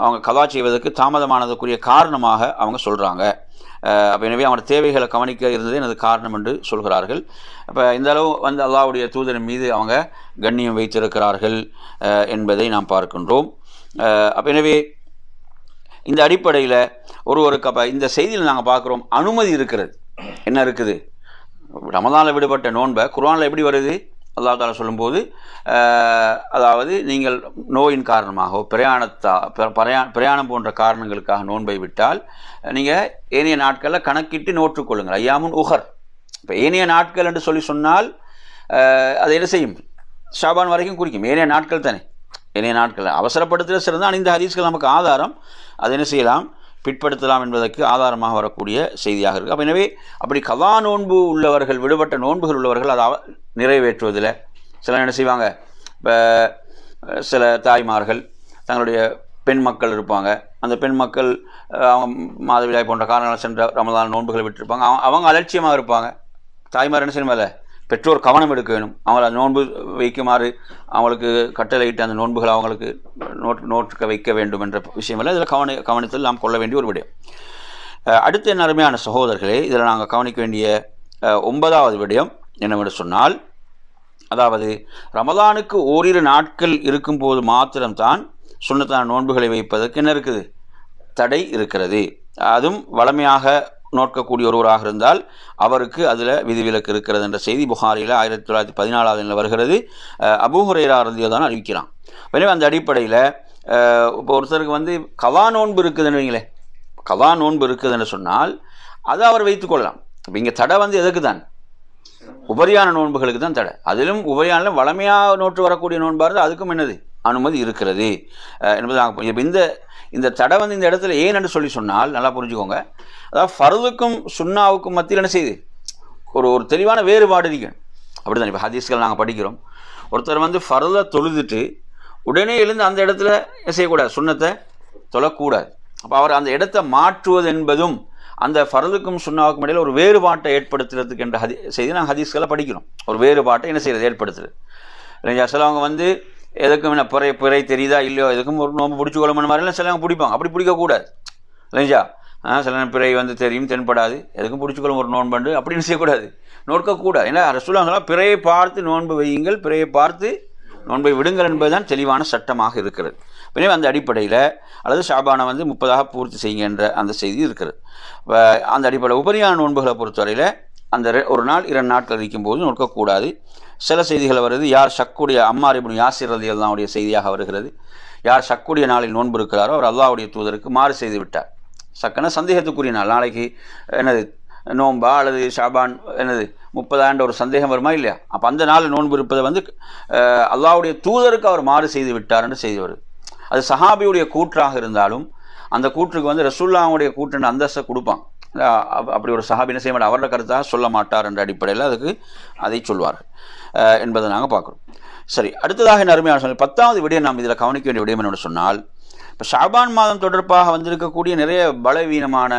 அவங்க கதா செய்வதற்கு தாமதமானதுக்குரிய காரணமாக அவங்க சொல்கிறாங்க அப்போ எனவே அவனோட தேவைகளை கவனிக்க இருந்தது எனது காரணம் என்று சொல்கிறார்கள் அப்போ இந்த அளவு வந்து அல்லாவுடைய தூதரின் மீது அவங்க கண்ணியம் வைத்திருக்கிறார்கள் என்பதை நாம் பார்க்கின்றோம் அப்போ எனவே இந்த அடிப்படையில் ஒருவருக்கு அப்போ இந்த செய்தியில் நாங்கள் பார்க்குறோம் அனுமதி இருக்கிறது என்ன இருக்குது ரமதானில் விடுபட்ட நோன்பை குர்வானில் எப்படி வருது அல்லா தாலா சொல்லும்போது அதாவது நீங்கள் நோயின் காரணமாக பிரயாணத்தா பிரயா பிரயாணம் போன்ற காரணங்களுக்காக நோன்பை விட்டால் நீங்கள் ஏனைய நாட்களில் கணக்கிட்டு நோற்றுக்கொள்ளுங்கள் ஐயாமுன் உஹர் இப்போ ஏனைய நாட்கள் என்று சொல்லி சொன்னால் அதை என்ன செய்யும் ஷாபான் வரைக்கும் குறிக்கும் ஏனைய நாட்கள் தானே ஏனைய நாட்கள் அவசரப்படுத்துகிற சிறந்த இந்த ஹரிஸ்கள் நமக்கு ஆதாரம் அதை என்ன செய்யலாம் பிற்படுத்தலாம் என்பதற்கு ஆதாரமாக வரக்கூடிய செய்தியாக இருக்குது அப்போ எனவே அப்படி கதா நோன்பு உள்ளவர்கள் விடுபட்ட நோன்புகள் உள்ளவர்கள் அதை நிறைவேற்றுவதில் சில என்ன செய்வாங்க இப்போ சில தாய்மார்கள் தங்களுடைய பெண் மக்கள் இருப்பாங்க அந்த பெண் மக்கள் மாதவிடாய் போன்ற காரணங்களால் சென்ற ரமதான நோன்புகளை விட்டுருப்பாங்க அவங்க அலட்சியமாக இருப்பாங்க தாய்மார் என்ன செய்யணுமில்ல பெற்றோர் கவனம் எடுக்க வேணும் அவங்கள நோன்பு வைக்குமாறு அவங்களுக்கு கட்டளையிட்டு அந்த நோன்புகளை அவங்களுக்கு நோட் நோட்டுக்க வைக்க வேண்டும் என்ற விஷயமெல்லாம் இதில் கவன கவனத்தில் நாம் கொள்ள வேண்டிய ஒரு விடயம் அடுத்த என்ன அருமையான சகோதரர்களே இதில் நாங்கள் கவனிக்க வேண்டிய ஒன்பதாவது விடயம் என்னவென்று சொன்னால் அதாவது ரமதானுக்கு ஓரிரு நாட்கள் இருக்கும்போது மாத்திரம்தான் சுண்ணத்தான நோன்புகளை வைப்பதற்கு என்ன இருக்குது தடை இருக்கிறது அதுவும் வளமையாக நோக்கக்கூடிய ஒருவராக இருந்தால் அவருக்கு அதில் விதிவிலக்கு இருக்கிறது என்ற செய்தி புகாரியில் ஆயிரத்தி தொள்ளாயிரத்தி பதினாலாவது வருகிறது அபூஹுரேரா இருந்தியதான் அறிவிக்கிறான் எனவே அந்த அடிப்படையில் இப்போ ஒருத்தருக்கு வந்து கவா நோன்பு இருக்குதுன்னு வைங்களேன் கவா நோன்பு இருக்குதுன்னு சொன்னால் அதை அவர் வைத்துக்கொள்ளலாம் இப்போ இங்கே தடை வந்து எதுக்கு தான் உபரியான நோன்புகளுக்கு தான் தடை அதிலும் உபரியான வளமையாக நோற்று வரக்கூடிய நோன்பாக இருந்தால் அதுக்கும் என்னது அனுமதி இருக்கிறது என்பது இப்போ இந்த இந்த தடை வந்து இந்த இடத்துல ஏன் என்று சொல்லி சொன்னால் நல்லா புரிஞ்சுக்கோங்க அதாவது ஃபருதுக்கும் சுண்ணாவுக்கும் மத்தியில் என்ன செய்யுது ஒரு ஒரு தெளிவான வேறுபாடு இருக்கு அப்படிதான் இப்போ ஹதீஸ்கள் நாங்கள் படிக்கிறோம் ஒருத்தர் வந்து ஃபருதை தொழுதுட்டு உடனே எழுந்து அந்த இடத்துல செய்யக்கூடாது சுண்ணத்தை தொழக்கூடாது அப்போ அவர் அந்த இடத்த மாற்றுவது என்பதும் அந்த ஃபரதுக்கும் சுண்ணாவுக்கும் இடையில் ஒரு வேறுபாட்டை ஏற்படுத்துறதுக்கு என்ற ஹதி செய்தி நாங்கள் ஹதீஸ்களை படிக்கிறோம் ஒரு வேறுபாட்டை என்ன செய்கிறது ஏற்படுத்துறது சில அவங்க வந்து எதுக்கும் என்ன பிறை பிறை தெரியுதா இல்லையோ எதுக்கும் ஒரு நோம்பு பிடிச்சி கொள்ளமான மாதிரிலாம் சிலவங்க பிடிப்பாங்க அப்படி பிடிக்கக்கூடாது இல்லைங்களா சில பிறை வந்து தெரியும் தென்படாது எதுக்கும் பிடிச்சிக்கொள்ள ஒரு நோன்பு அப்படின்னு செய்யக்கூடாது நோக்கக்கூடாது ஏன்னா ரசூலாங்களாம் பிறையை பார்த்து நோன்பு வையுங்கள் பிறையை பார்த்து நோன்பை விடுங்கள் என்பதுதான் தெளிவான சட்டமாக இருக்கிறது பின்னே அந்த அடிப்படையில் அல்லது ஷாபானை வந்து முப்பதாக பூர்த்தி செய்கின்ற அந்த செய்தி இருக்கிறது அந்த அடிப்படையில் உபரியான நோன்புகளை பொறுத்தவரையில் அந்த ஒரு நாள் இரண்டு நாட்கள் இருக்கும்போது நோக்கக்கூடாது சில செய்திகள் வருது யார் ஷக்குடைய அம்மா இப்னு யாசிர் ரதி அல்லாவுடைய செய்தியாக வருகிறது யார் ஷக்குடைய நாளில் நோன்பு இருக்கிறாரோ அவர் அல்லாவுடைய தூதருக்கு மாறு செய்து விட்டார் சக்கன சந்தேகத்துக்குரிய நாள் நாளைக்கு என்னது நோன்பா அல்லது ஷாபான் என்னது முப்பதாண்டு ஒரு சந்தேகம் வருமா இல்லையா அப்போ அந்த நாள் நோன்பு இருப்பதை வந்து அல்லாவுடைய தூதருக்கு அவர் மாறு செய்து விட்டார் என்று செய்தி வருது அது சஹாபியுடைய கூற்றாக இருந்தாலும் அந்த கூற்றுக்கு வந்து ரசுல்லாவுடைய கூற்றுன்னு அந்தஸ்தை கொடுப்பான் அப்படி ஒரு சஹாபின செய்ய மாட்டார் அவரோட கருத்தாக சொல்ல மாட்டார் என்ற அடிப்படையில் அதுக்கு அதை சொல்வார்கள் என்பதை நாங்கள் பார்க்குறோம் சரி அடுத்ததாக என்ன அருமையான பத்தாவது விடயம் நாம் இதில் கவனிக்க வேண்டிய விடயம் என்னோட சொன்னால் இப்போ ஷாபான் மாதம் தொடர்பாக வந்திருக்கக்கூடிய நிறைய பலவீனமான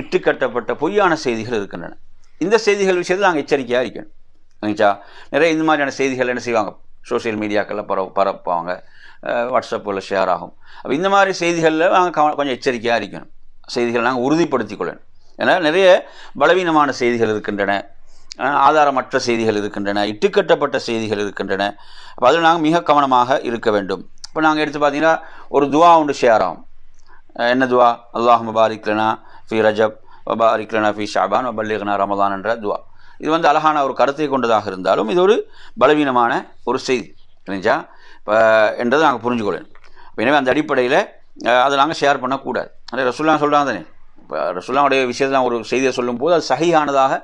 இட்டுக்கட்டப்பட்ட பொய்யான செய்திகள் இருக்கின்றன இந்த செய்திகள் விஷயத்தில் நாங்கள் எச்சரிக்கையாக இருக்கணும் சரிங்களா நிறைய இந்த மாதிரியான செய்திகள் என்ன செய்வாங்க சோசியல் மீடியாக்களில் பரவ பரப்புவாங்க வாட்ஸ்அப்பில் ஷேர் ஆகும் அப்போ இந்த மாதிரி செய்திகளில் நாங்கள் கவ கொஞ்சம் எச்சரிக்கையாக இருக்கணும் செய்திகளை நாங்கள் உறுதிப்படுத்திக் கொள்ளணும் ஏன்னா நிறைய பலவீனமான செய்திகள் இருக்கின்றன ஆதாரமற்ற செய்திகள் இருக்கின்றன இட்டுக்கட்டப்பட்ட செய்திகள் இருக்கின்றன அப்போ அதில் நாங்கள் மிக கவனமாக இருக்க வேண்டும் இப்போ நாங்கள் எடுத்து பார்த்தீங்கன்னா ஒரு துவா உண்டு ஷேர் ஆகும் என்ன துவா அல்லாஹ் முபாரிக்லனா ஃபி ரஜப் முபாரிக்லனா ஃபி ஷாபான் மபல்லிகனா ரமதான் என்ற துவா இது வந்து அழகான ஒரு கருத்தை கொண்டதாக இருந்தாலும் இது ஒரு பலவீனமான ஒரு செய்தி இல்லைஞ்சா இப்போ என்றதை நாங்கள் புரிஞ்சுக்கொள்ளணும் எனவே அந்த அடிப்படையில் அதை நாங்கள் ஷேர் பண்ணக்கூடாது அதே ரசுல்லாம் சொல்கிறாங்க தானே இப்போ ரசுல்லாவுடைய விஷயத்தை நான் ஒரு செய்தியை சொல்லும்போது அது சகியானதாக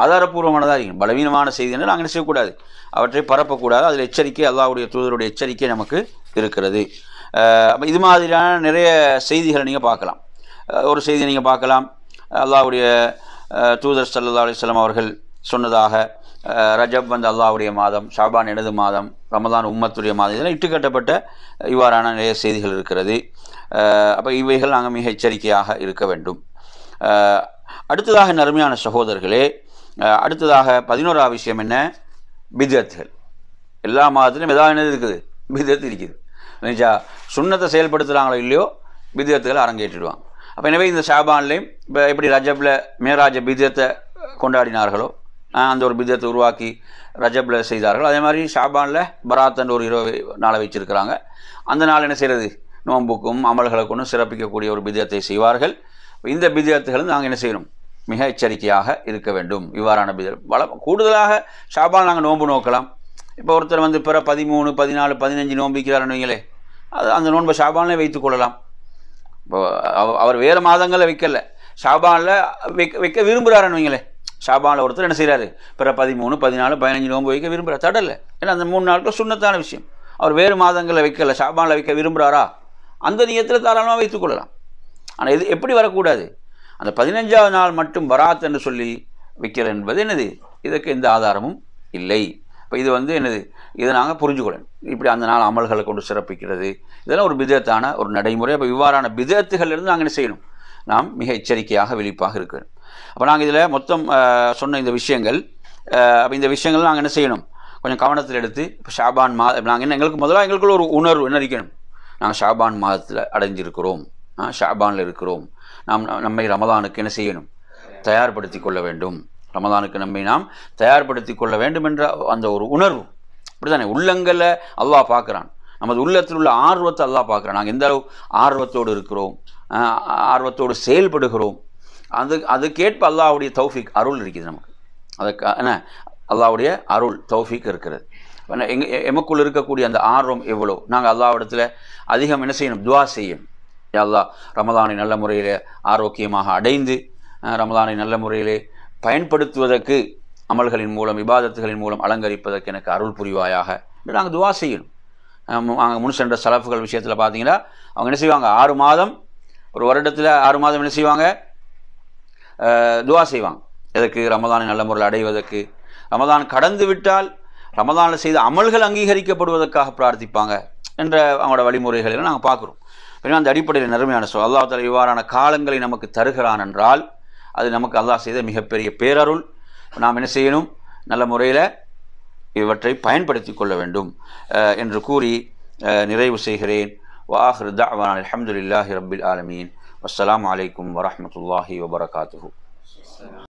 ஆதாரபூர்வமானதாக இருக்கும் பலவீனமான செய்தின்னு நாங்கள் செய்யக்கூடாது அவற்றை பரப்பக்கூடாது அதில் எச்சரிக்கை அல்லாவுடைய தூதருடைய எச்சரிக்கை நமக்கு இருக்கிறது இது மாதிரியான நிறைய செய்திகளை நீங்கள் பார்க்கலாம் ஒரு செய்தியை நீங்கள் பார்க்கலாம் அல்லாவுடைய தூதர் சல்லா அலிஸ்லாம் அவர்கள் சொன்னதாக ரஜப் வந்த அல்லாவுடைய மாதம் ஷாபான் எனது மாதம் ரமதான் உம்மத்துடைய மாதம் இதெல்லாம் இட்டுக்கட்டப்பட்ட இவ்வாறான நிறைய செய்திகள் இருக்கிறது அப்போ இவைகள் நாங்கள் மிக எச்சரிக்கையாக இருக்க வேண்டும் அடுத்ததாக என்ன சகோதரர்களே அடுத்ததாக பதினோரா விஷயம் என்ன பிதத்துகள் எல்லா மாதத்துலையும் ஏதாவது என்னது இருக்குது பிதத்து இருக்குது நிஜா சுண்ணத்தை செயல்படுத்துகிறாங்களோ இல்லையோ பிதத்துகளை அரங்கேற்றிடுவாங்க அப்போ எனவே இந்த ஷாபான்லேயும் இப்போ எப்படி ரஜப்பில் மேராஜ பிதத்தை கொண்டாடினார்களோ அந்த ஒரு பிதத்தை உருவாக்கி ரஜப்பில் செய்தார்கள் அதே மாதிரி ஷாபானில் பராத்தன் ஒரு இரவு நாளை வச்சுருக்கிறாங்க அந்த நாள் என்ன செய்கிறது நோம்புக்கும் அமல்களுக்கும் சிறப்பிக்கக்கூடிய ஒரு பிதத்தை செய்வார்கள் இந்த பிதியத்துகளும் நாங்கள் என்ன செய்யணும் மிக எச்சரிக்கையாக இருக்க வேண்டும் இவ்வாறான பிதியம் வள கூடுதலாக ஷாபால் நாங்கள் நோன்பு நோக்கலாம் இப்போ ஒருத்தர் வந்து பிற பதிமூணு பதினாலு பதினஞ்சு நோம்பிக்கிறாருன்னு அது அந்த நோன்பை ஷாபானே வைத்து கொள்ளலாம் இப்போ அவர் வேறு மாதங்களில் வைக்கல ஷாபானில் வைக்க வைக்க விரும்புகிறாருன்னு வைங்களே ஷாபானில் ஒருத்தர் என்ன செய்கிறாரு பிற பதிமூணு பதினாலு பதினஞ்சு நோன்பு வைக்க விரும்புகிறார் தடலை ஏன்னா அந்த மூணு நாளுக்கு சுண்ணத்தான விஷயம் அவர் வேறு மாதங்களில் வைக்கல ஷாபானில் வைக்க விரும்புகிறாரா அந்த நியத்தில் தாராளமாக வைத்துக்கொள்ளலாம் ஆனால் இது எப்படி வரக்கூடாது அந்த பதினஞ்சாவது நாள் மட்டும் வராத் என்று சொல்லி வைக்கிறது என்பது என்னது இதற்கு எந்த ஆதாரமும் இல்லை இப்போ இது வந்து என்னது இதை நாங்கள் புரிஞ்சுக்கொள்ளேன் இப்படி அந்த நாள் அமல்களை கொண்டு சிறப்பிக்கிறது இதெல்லாம் ஒரு பிதத்தான ஒரு நடைமுறை அப்போ இவ்வாறான இருந்து நாங்கள் என்ன செய்யணும் நாம் மிக எச்சரிக்கையாக விழிப்பாக இருக்கணும் அப்போ நாங்கள் இதில் மொத்தம் சொன்ன இந்த விஷயங்கள் அப்போ இந்த விஷயங்கள் நாங்கள் என்ன செய்யணும் கொஞ்சம் கவனத்தில் எடுத்து இப்போ ஷாபான் மாத நாங்கள் என்ன எங்களுக்கு முதலாக எங்களுக்குள்ள ஒரு உணர்வு என்ன நாங்கள் ஷாபான் மாதத்தில் அடைஞ்சிருக்கிறோம் ஷாபானில் இருக்கிறோம் நாம் நம்மை ரமதானுக்கு என்ன செய்யணும் தயார்படுத்தி கொள்ள வேண்டும் ரமதானுக்கு நம்மை நாம் தயார்படுத்தி கொள்ள வேண்டும் என்ற அந்த ஒரு உணர்வு அப்படிதானே உள்ளங்களை அல்லாஹ் பார்க்குறான் நமது உள்ளத்தில் உள்ள ஆர்வத்தை அல்லாஹ் பார்க்குறான் நாங்கள் எந்த அளவு ஆர்வத்தோடு இருக்கிறோம் ஆர்வத்தோடு செயல்படுகிறோம் அது அதுக்கேற்ப அல்லாவுடைய தௌஃபிக் அருள் இருக்குது நமக்கு அதுக்கு என்ன அல்லாவுடைய அருள் தௌஃபிக் இருக்கிறது எங்க எமக்குள் இருக்கக்கூடிய அந்த ஆர்வம் எவ்வளோ நாங்கள் அல்லாவிடத்தில் அதிகம் என்ன செய்யணும் துவா செய்யணும் அல்லா ரமதானை நல்ல முறையில் ஆரோக்கியமாக அடைந்து ரமதானை நல்ல முறையிலே பயன்படுத்துவதற்கு அமல்களின் மூலம் விவாதத்துகளின் மூலம் அலங்கரிப்பதற்கு எனக்கு அருள் புரிவாயாக என்று நாங்கள் துவா செய்யணும் அங்கே முன் சென்ற சலப்புகள் விஷயத்தில் பார்த்தீங்கன்னா அவங்க என்ன செய்வாங்க ஆறு மாதம் ஒரு வருடத்தில் ஆறு மாதம் என்ன செய்வாங்க துவா செய்வாங்க எதற்கு ரமதானை நல்ல முறையில் அடைவதற்கு ரமதான் கடந்து விட்டால் ரமதானில் செய்த அமல்கள் அங்கீகரிக்கப்படுவதற்காக பிரார்த்திப்பாங்க என்ற அவங்களோட வழிமுறைகளை நாங்கள் பார்க்குறோம் பின்னர் அந்த அடிப்படையில் நறுமையான சொல் அல்லா தலை இவ்வாறான காலங்களை நமக்கு தருகிறான் என்றால் அது நமக்கு அல்லாஹ் செய்த மிகப்பெரிய பேரருள் நாம் என்ன செய்யணும் நல்ல முறையில் இவற்றை பயன்படுத்தி கொள்ள வேண்டும் என்று கூறி நிறைவு செய்கிறேன் வாஹ்ரு தாவான் அலமதுல்லாஹி ரபில் ஆலமீன் அஸ்லாம் வலைக்கம் வரமத்துல்லாஹி வபரகாத்து